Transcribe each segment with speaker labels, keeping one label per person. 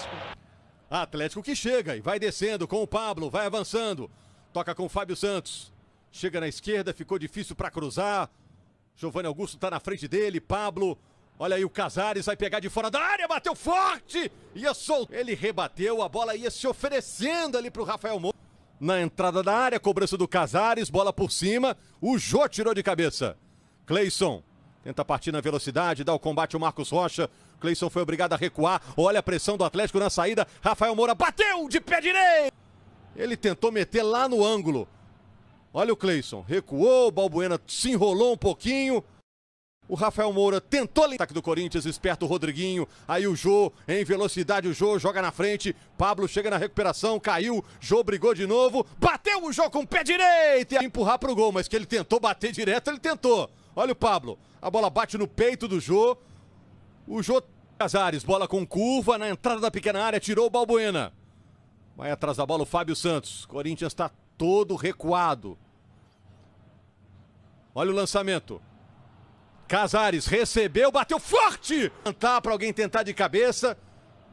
Speaker 1: Atlético. Atlético que chega e vai descendo com o Pablo, vai avançando. Toca com o Fábio Santos. Chega na esquerda, ficou difícil para cruzar. Giovanni Augusto está na frente dele, Pablo. Olha aí o Casares vai pegar de fora da área, bateu forte! a sol, Ele rebateu, a bola ia se oferecendo ali para o Rafael Moura. Na entrada da área, cobrança do Casares, bola por cima. O Jô tirou de cabeça. Cleison Tenta partir na velocidade, dá o combate o Marcos Rocha. Cleison foi obrigado a recuar. Olha a pressão do Atlético na saída. Rafael Moura bateu de pé direito. Ele tentou meter lá no ângulo. Olha o Cleison. Recuou, o Balbuena se enrolou um pouquinho. O Rafael Moura tentou o ataque do Corinthians, esperto o Rodriguinho. Aí o Jô, em velocidade, o Jô joga na frente. Pablo chega na recuperação, caiu. Jô brigou de novo. Bateu o Jô com o pé direito. E empurrar o gol, mas que ele tentou bater direto, ele tentou. Olha o Pablo. A bola bate no peito do Jô. O Jô Casares, bola com curva na entrada da pequena área, tirou o Balbuena. Vai atrás da bola o Fábio Santos. Corinthians está todo recuado. Olha o lançamento. Casares recebeu, bateu forte! Tentar para alguém tentar de cabeça.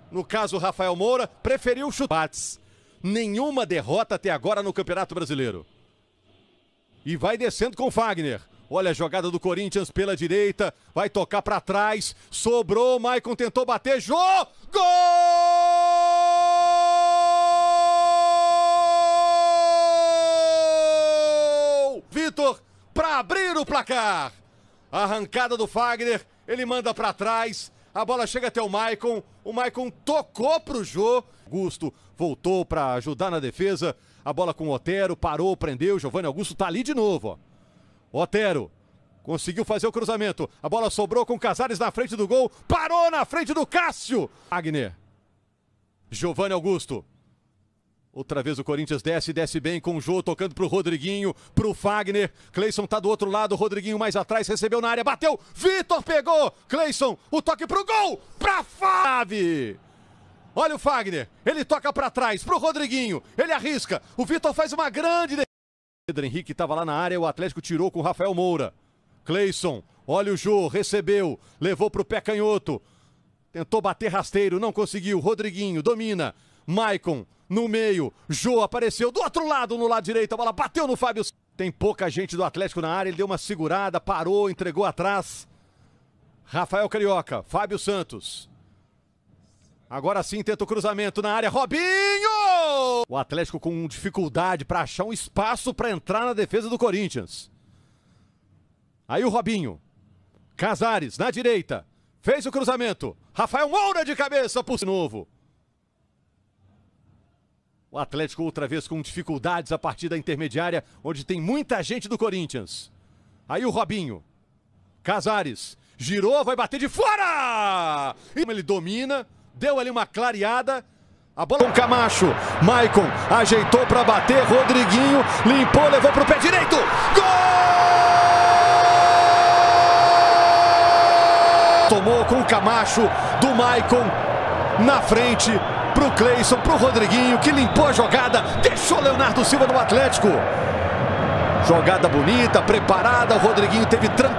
Speaker 1: No caso, Rafael Moura preferiu chutes. Nenhuma derrota até agora no Campeonato Brasileiro. E vai descendo com Fagner. Olha a jogada do Corinthians pela direita, vai tocar para trás, sobrou, Maicon tentou bater, Jô! Gol! Vitor para abrir o placar. Arrancada do Fagner, ele manda para trás, a bola chega até o Maicon, o Maicon tocou pro Jô. Augusto voltou para ajudar na defesa, a bola com o Otero, parou, prendeu, Giovanni Augusto tá ali de novo, ó. Otero. Conseguiu fazer o cruzamento. A bola sobrou com Casares na frente do gol. Parou na frente do Cássio. Agner. Giovanni Augusto. Outra vez o Corinthians desce, desce bem com o Jô tocando para o Rodriguinho, para o Fagner. Cleison tá do outro lado, Rodriguinho mais atrás, recebeu na área, bateu. Vitor pegou. Cleison, o toque para o gol, para Fave. Olha o Fagner, ele toca para trás para o Rodriguinho, ele arrisca. O Vitor faz uma grande Pedro Henrique estava lá na área, o Atlético tirou com o Rafael Moura. Cleison, olha o Jô, recebeu, levou para o pé canhoto. Tentou bater rasteiro, não conseguiu. Rodriguinho domina. Maicon no meio. Jô apareceu do outro lado, no lado direito. A bola bateu no Fábio. Tem pouca gente do Atlético na área, ele deu uma segurada, parou, entregou atrás. Rafael Carioca, Fábio Santos. Agora sim tenta o cruzamento na área. Robinho! O Atlético com dificuldade para achar um espaço para entrar na defesa do Corinthians. Aí o Robinho. Casares na direita. Fez o cruzamento. Rafael Moura de cabeça por novo. O Atlético outra vez com dificuldades a partir da intermediária, onde tem muita gente do Corinthians. Aí o Robinho. Casares. Girou, vai bater de fora! E ele domina, deu ali uma clareada a bola com é Camacho, Maicon ajeitou para bater, Rodriguinho limpou, levou para o pé direito. Gol! Tomou com o Camacho do Maicon na frente para o Cleison, para o Rodriguinho que limpou a jogada, deixou Leonardo Silva no Atlético. Jogada bonita, preparada, o Rodriguinho teve tranquilo.